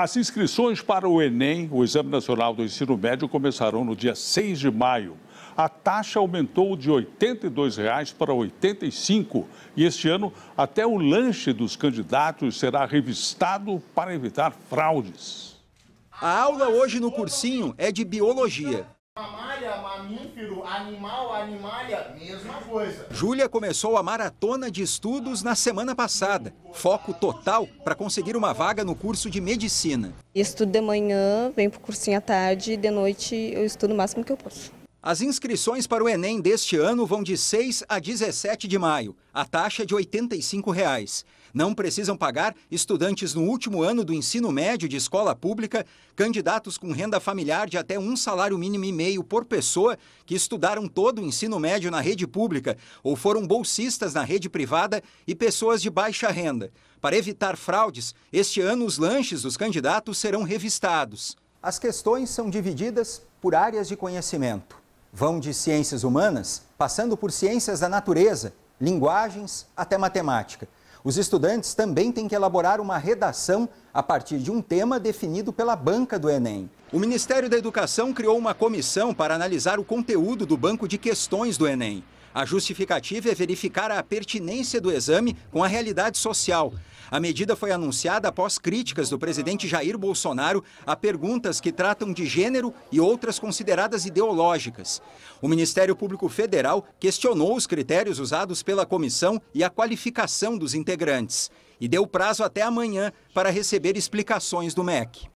As inscrições para o Enem, o Exame Nacional do Ensino Médio, começarão no dia 6 de maio. A taxa aumentou de R$ 82,00 para R$ 85,00 e este ano até o lanche dos candidatos será revistado para evitar fraudes. A aula hoje no cursinho é de biologia. Animalia, mamífero, animal, mesma coisa. Júlia começou a maratona de estudos na semana passada. Foco total para conseguir uma vaga no curso de medicina. Estudo de manhã, venho para o cursinho à tarde e de noite eu estudo o máximo que eu posso. As inscrições para o Enem deste ano vão de 6 a 17 de maio, a taxa é de R$ 85. Reais. Não precisam pagar estudantes no último ano do ensino médio de escola pública, candidatos com renda familiar de até um salário mínimo e meio por pessoa que estudaram todo o ensino médio na rede pública ou foram bolsistas na rede privada e pessoas de baixa renda. Para evitar fraudes, este ano os lanches dos candidatos serão revistados. As questões são divididas por áreas de conhecimento. Vão de ciências humanas, passando por ciências da natureza, linguagens até matemática. Os estudantes também têm que elaborar uma redação a partir de um tema definido pela banca do Enem. O Ministério da Educação criou uma comissão para analisar o conteúdo do banco de questões do Enem. A justificativa é verificar a pertinência do exame com a realidade social. A medida foi anunciada após críticas do presidente Jair Bolsonaro a perguntas que tratam de gênero e outras consideradas ideológicas. O Ministério Público Federal questionou os critérios usados pela comissão e a qualificação dos integrantes e deu prazo até amanhã para receber explicações do MEC.